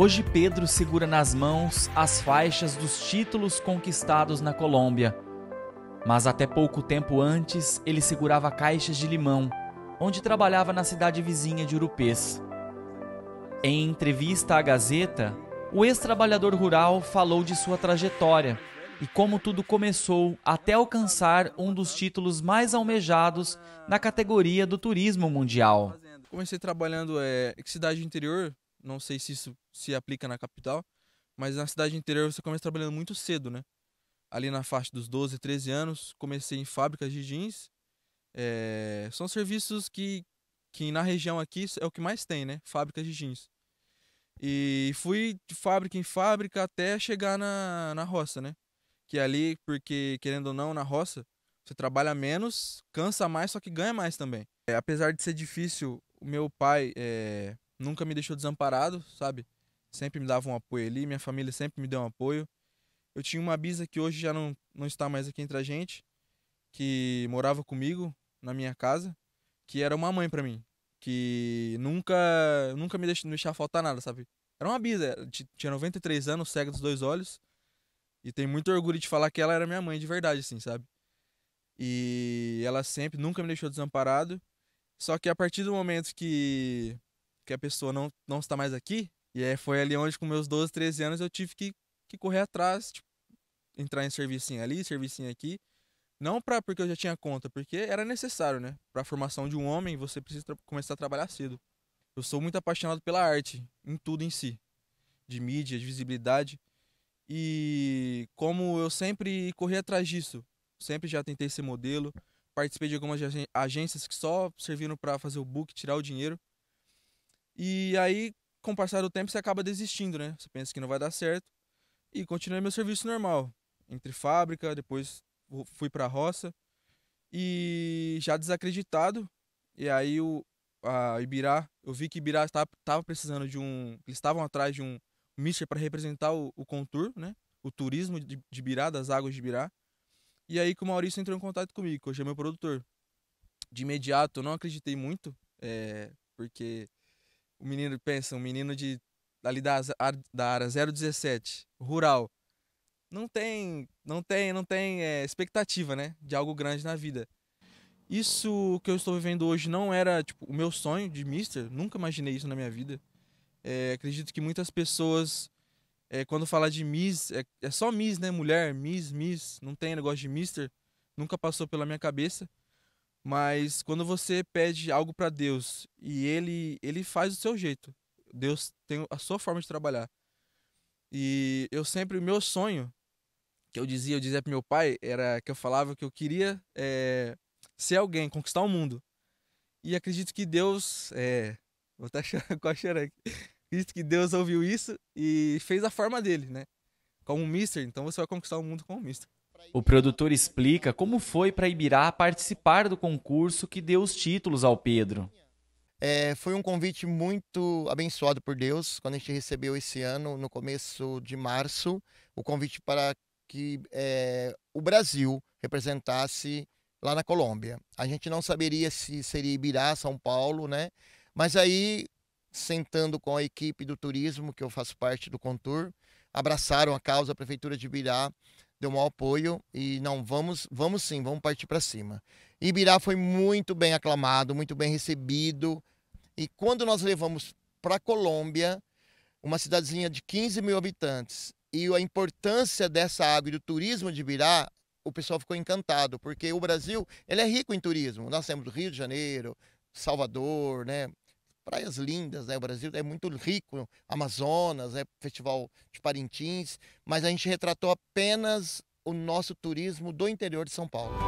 Hoje Pedro segura nas mãos as faixas dos títulos conquistados na Colômbia. Mas até pouco tempo antes, ele segurava caixas de limão, onde trabalhava na cidade vizinha de Urupês. Em entrevista à Gazeta, o ex-trabalhador rural falou de sua trajetória e como tudo começou até alcançar um dos títulos mais almejados na categoria do turismo mundial. Comecei trabalhando eh, em cidade interior, não sei se isso se aplica na capital, mas na cidade interior você começa trabalhando muito cedo, né? Ali na faixa dos 12, 13 anos, comecei em fábricas de jeans. É... São serviços que, que na região aqui é o que mais tem, né? Fábricas de jeans. E fui de fábrica em fábrica até chegar na, na roça, né? Que é ali, porque querendo ou não, na roça, você trabalha menos, cansa mais, só que ganha mais também. É, apesar de ser difícil, o meu pai é, nunca me deixou desamparado, sabe? Sempre me dava um apoio ali, minha família sempre me deu um apoio. Eu tinha uma bisa que hoje já não, não está mais aqui entre a gente, que morava comigo na minha casa, que era uma mãe para mim, que nunca nunca me deixou, me faltar nada, sabe? Era uma bisa, tinha 93 anos, cega dos dois olhos, e tem muito orgulho de falar que ela era minha mãe de verdade, assim, sabe? E ela sempre, nunca me deixou desamparado. Só que a partir do momento que que a pessoa não, não está mais aqui. E aí foi ali onde, com meus 12, 13 anos, eu tive que, que correr atrás, tipo, entrar em servicinho ali, servicinho aqui. Não pra, porque eu já tinha conta, porque era necessário, né? Pra formação de um homem, você precisa começar a trabalhar cedo. Eu sou muito apaixonado pela arte, em tudo em si. De mídia, de visibilidade. E como eu sempre corri atrás disso, sempre já tentei ser modelo, participei de algumas agências que só serviram para fazer o book, tirar o dinheiro. E aí, com o passar do tempo, você acaba desistindo, né? Você pensa que não vai dar certo. E continuei meu serviço normal. Entre fábrica, depois fui a roça. E já desacreditado. E aí o a Ibirá, eu vi que Ibirá estava tá, precisando de um. Eles estavam atrás de um mister para representar o, o Contour, né? O turismo de, de Ibirá, das águas de Ibirá. E aí que o Maurício entrou em contato comigo, que hoje é meu produtor. De imediato, eu não acreditei muito, é, porque o menino, pensa, um menino de ali da, da área 017, rural, não tem, não tem, não tem é, expectativa, né, de algo grande na vida. Isso que eu estou vivendo hoje não era tipo o meu sonho de mister, nunca imaginei isso na minha vida. É, acredito que muitas pessoas é, quando falar de miss, é, é, só miss, né, mulher, miss, miss, não tem negócio de mister, nunca passou pela minha cabeça. Mas quando você pede algo para Deus e ele ele faz do seu jeito. Deus tem a sua forma de trabalhar. E eu sempre o meu sonho que eu dizia, eu dizia pro meu pai, era que eu falava que eu queria é, ser alguém, conquistar o mundo. E acredito que Deus, é, vou estar com a aqui. Acredito que Deus ouviu isso e fez a forma dele, né? Como um mister, então você vai conquistar o mundo como um mister. O produtor explica como foi para Ibirá participar do concurso que deu os títulos ao Pedro. É, foi um convite muito abençoado por Deus quando a gente recebeu esse ano, no começo de março, o convite para que é, o Brasil representasse lá na Colômbia. A gente não saberia se seria Ibirá, São Paulo, né? Mas aí, sentando com a equipe do turismo, que eu faço parte do Contur, abraçaram a causa, a Prefeitura de Ibirá deu um apoio e não vamos, vamos sim, vamos partir para cima. Ibirá foi muito bem aclamado, muito bem recebido. E quando nós levamos para a Colômbia, uma cidadezinha de 15 mil habitantes, e a importância dessa água e do turismo de Ibirá, o pessoal ficou encantado, porque o Brasil ele é rico em turismo. Nós temos Rio de Janeiro, Salvador, né? praias lindas, né? O Brasil é muito rico, Amazonas, é Festival de Parintins, mas a gente retratou apenas o nosso turismo do interior de São Paulo.